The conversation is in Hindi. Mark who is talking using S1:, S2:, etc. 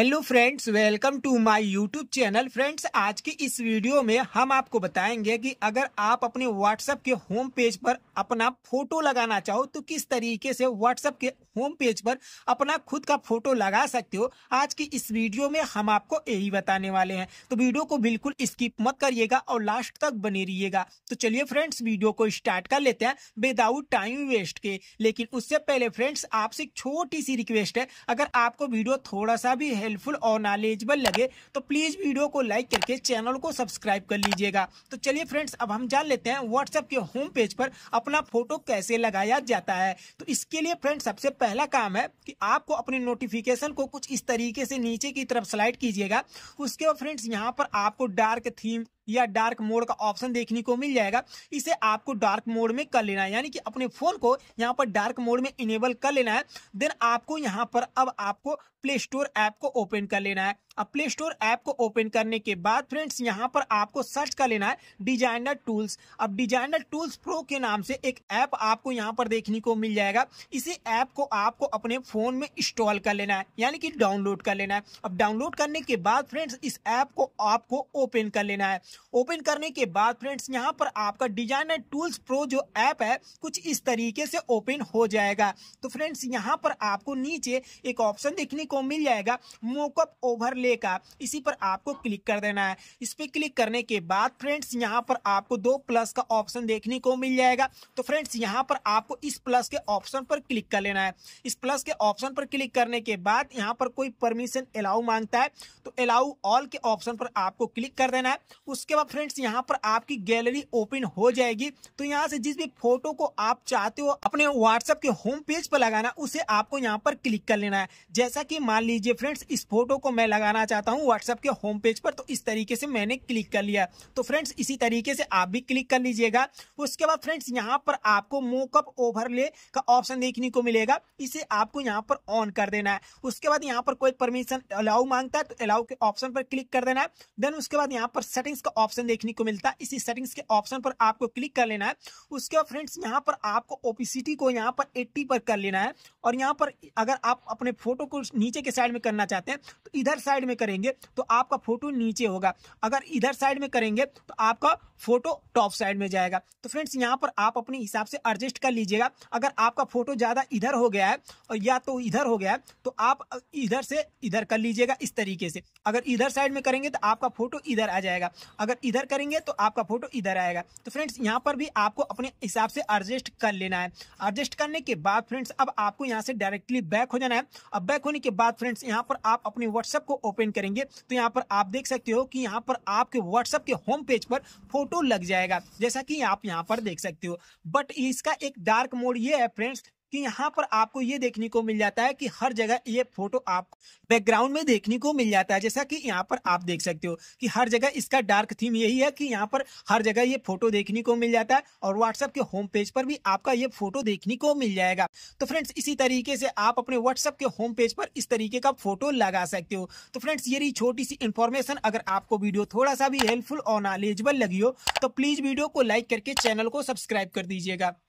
S1: hello friends welcome to my YouTube channel friends आज की इस वीडियो में हम आपको बताएंगे कि अगर आप अपने व्हाट्सएप के होम पेज पर अपना फोटो लगाना चाहो तो किस तरीके से व्हाट्सएप के होम पेज पर अपना खुद का फोटो लगा सकते हो आज की इस वीडियो में हम आपको यही बताने वाले हैं तो वीडियो को बिल्कुल स्किप मत करिएगा और लास्ट तक बने रहिएगा तो चलिए फ्रेंड्स वीडियो को स्टार्ट कर लेते हैं विदाउट टाइम वेस्ट के लेकिन उससे पहले फ्रेंड्स आपसे एक छोटी सी रिक्वेस्ट है अगर आपको वीडियो थोड़ा सा भी हेल्पफुल और नॉलेजेबल लगे तो प्लीज़ वीडियो को लाइक करके चैनल को सब्सक्राइब कर लीजिएगा तो चलिए फ्रेंड्स अब हम जान लेते हैं व्हाट्सएप के होम पेज पर अपना फोटो कैसे लगाया जाता है तो इसके लिए फ्रेंड्स सबसे पहला काम है कि आपको अपने नोटिफिकेशन को कुछ इस तरीके से नीचे की तरफ स्लाइड कीजिएगा उसके बाद फ्रेंड्स यहाँ पर आपको डार्क थीम या डार्क मोड का ऑप्शन देखने को मिल जाएगा इसे आपको डार्क मोड में कर लेना है यानी कि अपने फोन को यहाँ पर डार्क मोड में इनेबल कर लेना है देन आपको यहाँ पर अब आपको प्ले स्टोर ऐप को ओपन कर लेना है अब प्ले स्टोर ऐप को ओपन करने के बाद फ्रेंड्स यहाँ पर आपको सर्च कर लेना है डिजाइनर टूल्स अब डिजाइनर टूल्स प्रो के नाम से एक ऐप आपको यहाँ पर देखने को मिल जाएगा इसी ऐप को आपको अपने फ़ोन में इंस्टॉल कर लेना है यानी कि डाउनलोड कर लेना है अब डाउनलोड करने के बाद फ्रेंड्स इस ऐप को आपको ओपन कर लेना है ओपन करने के बाद फ्रेंड्स यहाँ पर आपका डिजाइनर टूल्स प्रो जो ऐप है कुछ इस तरीके से ओपन हो जाएगा तो फ्रेंड्स यहाँ पर आपको नीचे एक ऑप्शन देखने को मिल जाएगा मोकअप ओवरले प्ले का इसी पर आपको क्लिक कर देना है इस पर क्लिक करने के बाद फ्रेंड्स यहाँ पर आपको दो प्लस का ऑप्शन देखने को मिल जाएगा तो फ्रेंड्स यहाँ पर आपको इस प्लस के ऑप्शन पर क्लिक कर लेना है इस प्लस के ऑप्शन पर क्लिक करने के बाद यहाँ पर कोई परमिशन अलाउ मांगता है तो अलाउ ऑल के ऑप्शन पर आपको क्लिक कर देना है उसके बाद फ्रेंड्स यहाँ पर आपकी गैलरी ओपन हो जाएगी तो यहाँ से जिस भी फोटो को आप चाहते हो अपने व्हाट्सएप के होम पेज पर लगाना उसे आपको यहाँ पर क्लिक कर लेना है जैसा कि मान लीजिए फ्रेंड्स इस फोटो को मैं लगाना करना चाहता हूँ व्हाट्सएप के होम पेज पर तो इस तरीके से मैंने क्लिक कर लिया तो फ्रेंड्स इसी तरीके से आप भी क्लिक कर लीजिएगा उसके बाद फ्रेंड्स यहाँ पर आपको मोकअप ओवरले का ऑप्शन देखने को मिलेगा इसे आपको यहाँ पर ऑन कर देना है उसके बाद यहाँ पर कोई परमिशन अलाउ मांगता है तो अलाउ के ऑप्शन पर क्लिक कर देना है देन उसके बाद यहाँ पर सेटिंग्स का ऑप्शन देखने को मिलता है इसी सेटिंग्स के ऑप्शन पर आपको क्लिक कर लेना है उसके बाद फ्रेंड्स यहाँ पर आपको ओपीसीटी को यहाँ पर एट्टी पर कर लेना है और यहाँ पर अगर आप अपने फोटो को नीचे के साइड में करना चाहते हैं तो इधर साइड साइड में करेंगे तो आपका फोटो नीचे होगा अगर इधर साइड में करेंगे तो आपका फोटो टॉप साइड में जाएगा तो फ्रेंड्स यहाँ पर आप अपने हिसाब से एडजस्ट कर लीजिएगा अगर आपका फोटो ज़्यादा इधर हो गया है और या तो इधर हो गया है तो आप इधर से इधर कर लीजिएगा इस तरीके से अगर इधर साइड में करेंगे तो आपका फोटो इधर आ जाएगा अगर इधर करेंगे तो आपका फोटो इधर आएगा तो फ्रेंड्स यहाँ पर भी आपको अपने हिसाब से एडजस्ट कर लेना है एडजस्ट करने के बाद फ्रेंड्स अब आपको यहाँ से डायरेक्टली बैक हो जाना है अब बैक होने के बाद फ्रेंड्स यहाँ पर आप अपने व्हाट्सएप को ओपन करेंगे तो यहाँ पर आप देख सकते हो कि यहाँ पर आपके व्हाट्सअप के होम पेज पर फोटो लग जाएगा जैसा कि आप यहाँ पर देख सकते हो बट इसका एक डार्क मोड ये है फ्रेंड्स कि यहाँ पर आपको ये देखने को मिल जाता है कि हर जगह ये फोटो आपको बैकग्राउंड में देखने को मिल जाता है जैसा कि यहाँ पर आप देख सकते हो कि हर जगह इसका डार्क थीम यही है कि यहाँ पर हर जगह ये फोटो देखने को मिल जाता है और व्हाट्सएप के होम पेज पर भी आपका ये फोटो देखने को मिल जाएगा तो फ्रेंड्स इसी तरीके से आप अपने व्हाट्सएप के होम पेज पर इस तरीके का फोटो लगा सकते हो तो फ्रेंड्स ये छोटी सी इन्फॉर्मेशन अगर आपको वीडियो थोड़ा सा भी हेल्पफुल और नॉलेजेबल लगी हो तो प्लीज वीडियो को लाइक करके चैनल को सब्सक्राइब कर दीजिएगा